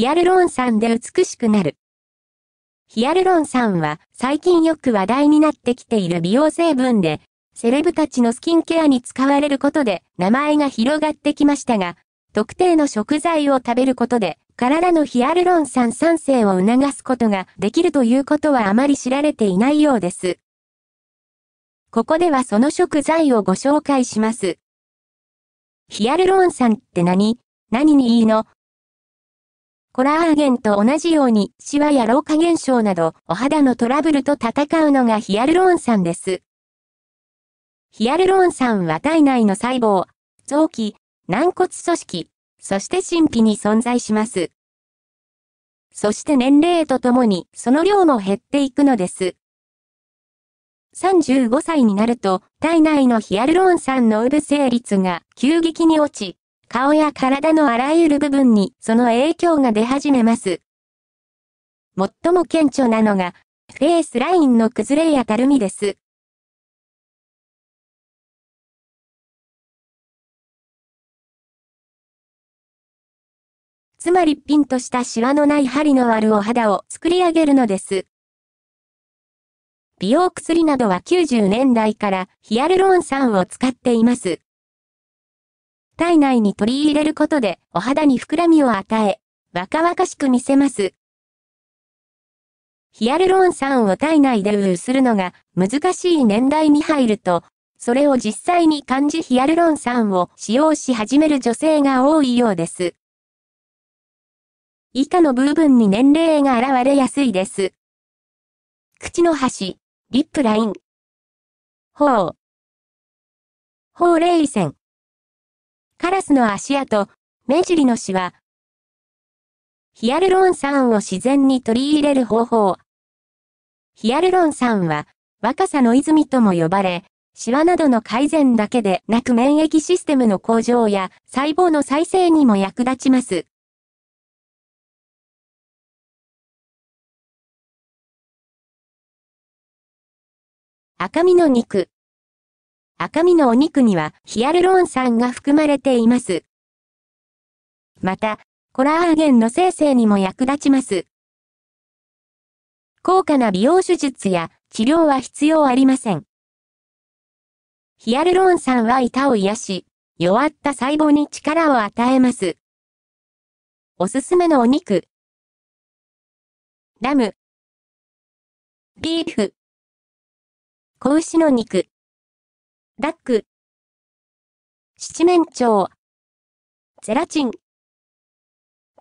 ヒアルロン酸で美しくなる。ヒアルロン酸は最近よく話題になってきている美容成分で、セレブたちのスキンケアに使われることで名前が広がってきましたが、特定の食材を食べることで体のヒアルロン酸酸性を促すことができるということはあまり知られていないようです。ここではその食材をご紹介します。ヒアルロン酸って何何にいいのコラーゲンと同じように、シワや老化現象など、お肌のトラブルと戦うのがヒアルロン酸です。ヒアルロン酸は体内の細胞、臓器、軟骨組織、そして神秘に存在します。そして年齢とともに、その量も減っていくのです。35歳になると、体内のヒアルロン酸の有部成率が急激に落ち、顔や体のあらゆる部分にその影響が出始めます。最も顕著なのが、フェイスラインの崩れやたるみです。つまりピンとしたシワのない針のあるお肌を作り上げるのです。美容薬などは90年代からヒアルロン酸を使っています。体内に取り入れることでお肌に膨らみを与え、若々しく見せます。ヒアルロン酸を体内で有するのが難しい年代に入ると、それを実際に漢字ヒアルロン酸を使用し始める女性が多いようです。以下の部分に年齢が現れやすいです。口の端、リップライン。ほう。ほう線。カラスの足跡、目尻のシワ。ヒアルロン酸を自然に取り入れる方法。ヒアルロン酸は、若さの泉とも呼ばれ、シワなどの改善だけでなく免疫システムの向上や細胞の再生にも役立ちます。赤身の肉。赤身のお肉にはヒアルロン酸が含まれています。また、コラーゲンの生成にも役立ちます。高価な美容手術や治療は必要ありません。ヒアルロン酸は板を癒し、弱った細胞に力を与えます。おすすめのお肉。ラム。ビーフ。子牛の肉。ラック、七面鳥、ゼラチン、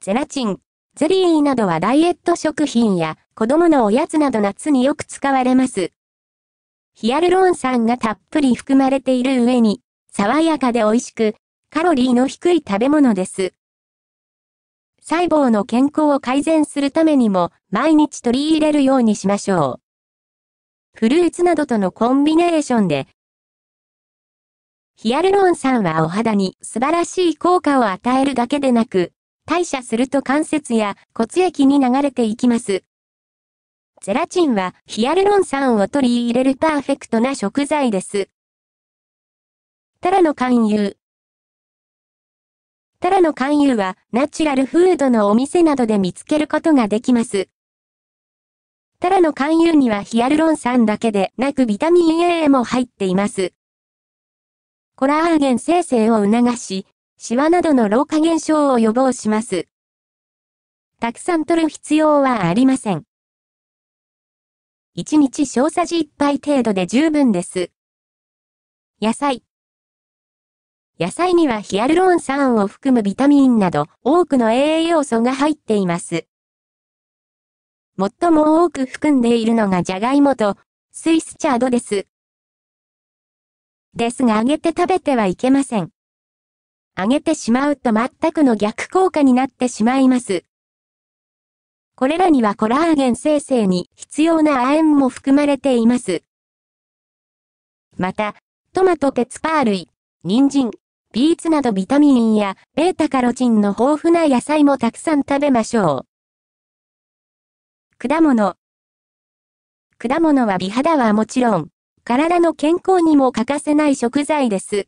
ゼラチン、ゼリーなどはダイエット食品や子供のおやつなど夏によく使われます。ヒアルロン酸がたっぷり含まれている上に、爽やかで美味しく、カロリーの低い食べ物です。細胞の健康を改善するためにも、毎日取り入れるようにしましょう。フルーツなどとのコンビネーションで、ヒアルロン酸はお肌に素晴らしい効果を与えるだけでなく、代謝すると関節や骨液に流れていきます。ゼラチンはヒアルロン酸を取り入れるパーフェクトな食材です。タラの勧誘。タラの勧誘はナチュラルフードのお店などで見つけることができます。タラの勧誘にはヒアルロン酸だけでなくビタミン A も入っています。コラーゲン生成を促し、シワなどの老化現象を予防します。たくさん取る必要はありません。1日小さじ1杯程度で十分です。野菜。野菜にはヒアルロン酸を含むビタミンなど多くの栄養素が入っています。最も多く含んでいるのがジャガイモとスイスチャードです。ですが揚げて食べてはいけません。揚げてしまうと全くの逆効果になってしまいます。これらにはコラーゲン生成に必要な亜鉛も含まれています。また、トマト鉄パー類、人参、ビーツなどビタミンやベータカロチンの豊富な野菜もたくさん食べましょう。果物果物は美肌はもちろん、体の健康にも欠かせない食材です。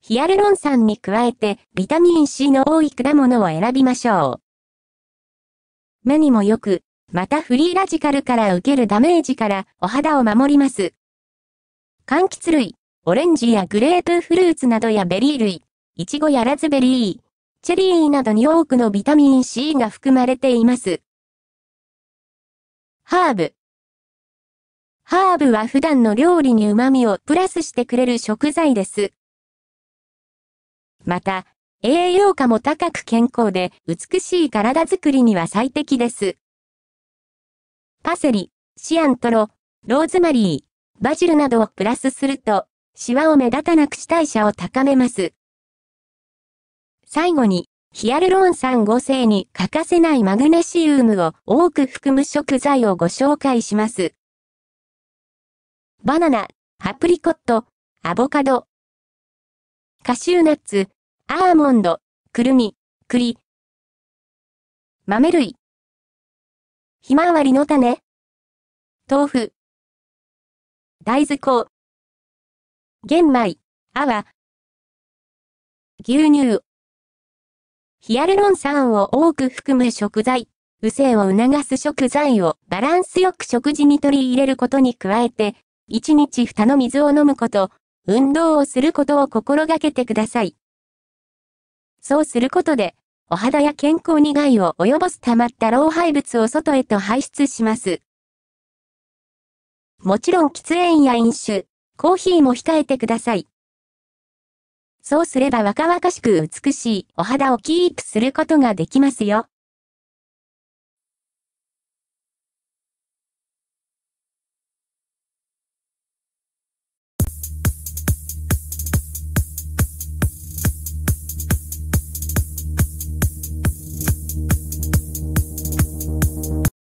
ヒアルロン酸に加えて、ビタミン C の多い果物を選びましょう。目にも良く、またフリーラジカルから受けるダメージからお肌を守ります。柑橘類、オレンジやグレープフルーツなどやベリー類、イチゴやラズベリー、チェリーなどに多くのビタミン C が含まれています。ハーブ、ハーブは普段の料理に旨味をプラスしてくれる食材です。また、栄養価も高く健康で美しい体づくりには最適です。パセリ、シアントロ、ローズマリー、バジルなどをプラスすると、シワを目立たなくし代謝を高めます。最後に、ヒアルロン酸合成に欠かせないマグネシウムを多く含む食材をご紹介します。バナナ、アプリコット、アボカド、カシューナッツ、アーモンド、くるみ、栗、豆類、ひまわりの種、豆腐、大豆粉、玄米、泡、牛乳、ヒアルロン酸を多く含む食材、不正を促す食材をバランスよく食事に取り入れることに加えて、1日蓋の水を飲むこと、運動をすることを心がけてください。そうすることで、お肌や健康に害を及ぼす溜まった老廃物を外へと排出します。もちろん喫煙や飲酒、コーヒーも控えてください。そうすれば若々しく美しいお肌をキープすることができますよ。